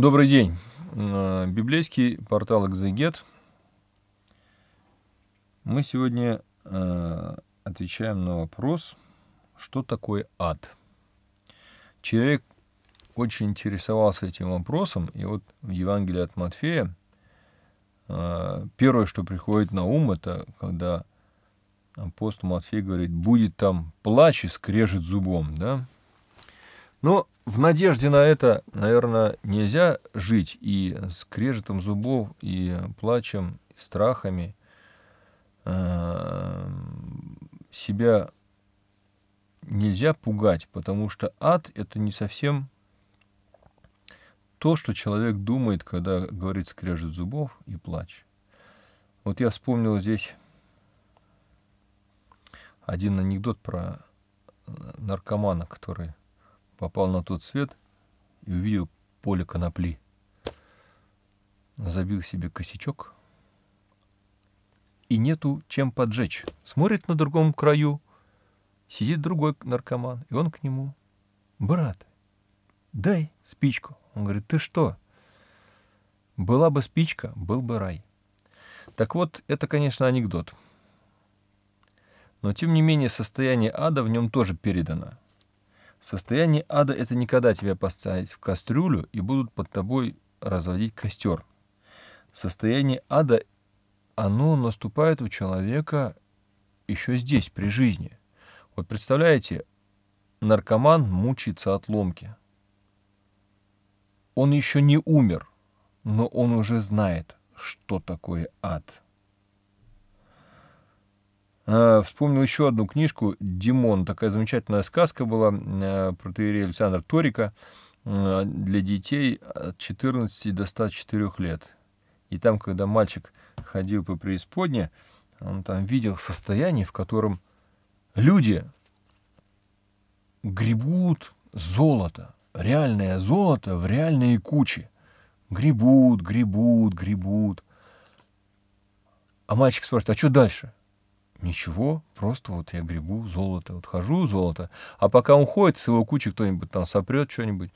Добрый день. Э, библейский портал «Экзегет». Мы сегодня э, отвечаем на вопрос, что такое ад. Человек очень интересовался этим вопросом, и вот в Евангелии от Матфея э, первое, что приходит на ум, это когда апостол Матфей говорит, будет там плач и скрежет зубом, да, но в надежде на это, наверное, нельзя жить и с крежетом зубов, и плачем, и страхами э, себя нельзя пугать, потому что ад — это не совсем то, что человек думает, когда говорит скрежет зубов и плач. Вот я вспомнил здесь один анекдот про э, наркомана, который попал на тот свет и увидел поле конопли. Забил себе косячок. И нету чем поджечь. Смотрит на другом краю, сидит другой наркоман, и он к нему. «Брат, дай спичку». Он говорит, «Ты что?» Была бы спичка, был бы рай. Так вот, это, конечно, анекдот. Но, тем не менее, состояние ада в нем тоже передано. Состояние ада — это никогда тебя поставить в кастрюлю и будут под тобой разводить костер. Состояние ада, оно наступает у человека еще здесь, при жизни. Вот представляете, наркоман мучается от ломки. Он еще не умер, но он уже знает, что такое ад. Э, вспомнил еще одну книжку «Димон». Такая замечательная сказка была э, про Таирия Александра Торика э, для детей от 14 до 104 лет. И там, когда мальчик ходил по преисподне, он там видел состояние, в котором люди гребут золото, реальное золото в реальные кучи. Гребут, гребут, гребут. А мальчик спрашивает, а что дальше? Ничего, просто вот я гребу золото, вот хожу золото, а пока он ходит, с его кучи кто-нибудь там сопрет что-нибудь,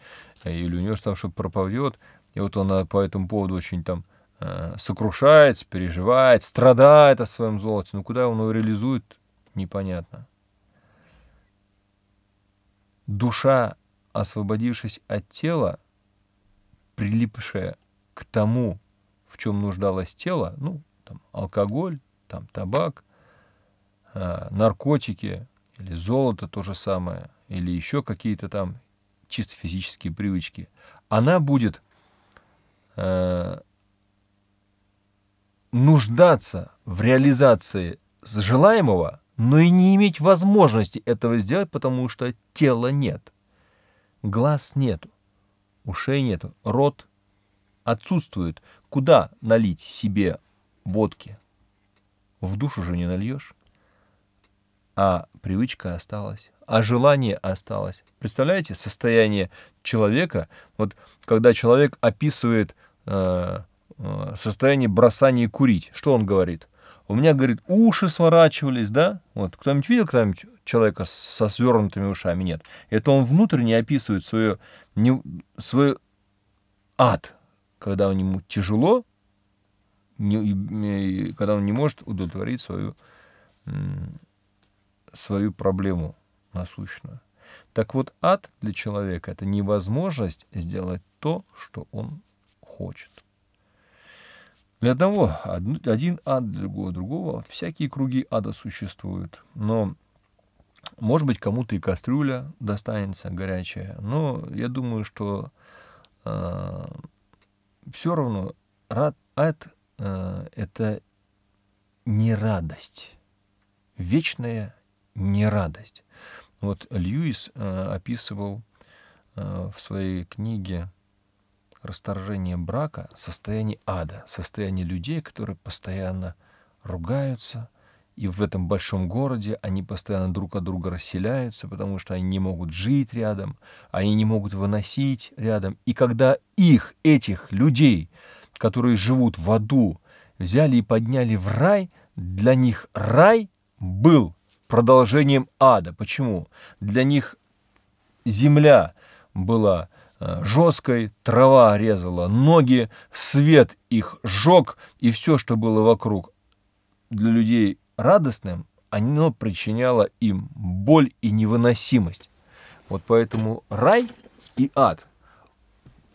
э, или у него там что-то пропадет, и вот он э, по этому поводу очень там э, сокрушается, переживает, страдает о своем золоте, но ну, куда он его реализует, непонятно. Душа, освободившись от тела, прилипшая к тому, в чем нуждалось тело, ну, там, алкоголь, там, табак – Э, наркотики или золото то же самое, или еще какие-то там чисто физические привычки, она будет э, нуждаться в реализации желаемого, но и не иметь возможности этого сделать, потому что тела нет, глаз нету, ушей нету, рот отсутствует. Куда налить себе водки? В душу же не нальешь а привычка осталась, а желание осталось. Представляете состояние человека, вот когда человек описывает э, э, состояние бросания курить, что он говорит? У меня, говорит, уши сворачивались, да? Вот кто-нибудь видел кто-нибудь человека со свернутыми ушами? Нет. Это он внутренне описывает свое, не, свой ад, когда ему тяжело, не, и, и, когда он не может удовлетворить свою свою проблему насущную. Так вот, ад для человека – это невозможность сделать то, что он хочет. Для одного один ад, для другого другого. Всякие круги ада существуют. Но, может быть, кому-то и кастрюля достанется горячая. Но я думаю, что э, а, все равно рад, ад э, – это не радость, вечная не радость. Вот Льюис э, описывал э, в своей книге «Расторжение брака» состояние ада, состояние людей, которые постоянно ругаются, и в этом большом городе они постоянно друг от друга расселяются, потому что они не могут жить рядом, они не могут выносить рядом. И когда их, этих людей, которые живут в аду, взяли и подняли в рай, для них рай был – продолжением ада. Почему? Для них земля была э, жесткой, трава резала ноги, свет их жег, и все, что было вокруг для людей радостным, оно причиняло им боль и невыносимость. Вот поэтому рай и ад,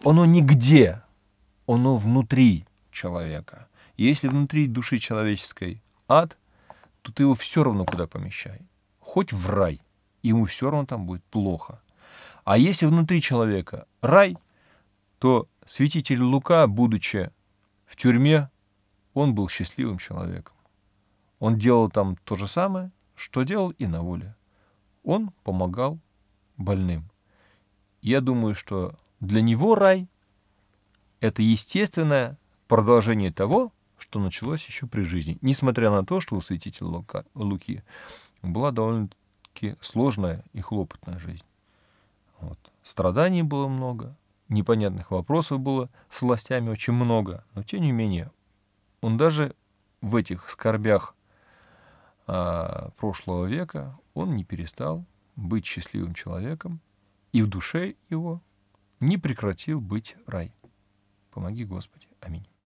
оно нигде, оно внутри человека. Если внутри души человеческой ад, то ты его все равно куда помещай. Хоть в рай, ему все равно там будет плохо. А если внутри человека рай, то святитель Лука, будучи в тюрьме, он был счастливым человеком. Он делал там то же самое, что делал и на воле. Он помогал больным. Я думаю, что для него рай — это естественное продолжение того, что началось еще при жизни, несмотря на то, что у святителя Лука, Луки была довольно-таки сложная и хлопотная жизнь. Вот. Страданий было много, непонятных вопросов было с властями очень много, но тем не менее он даже в этих скорбях а, прошлого века он не перестал быть счастливым человеком, и в душе его не прекратил быть рай. Помоги, Господи. Аминь.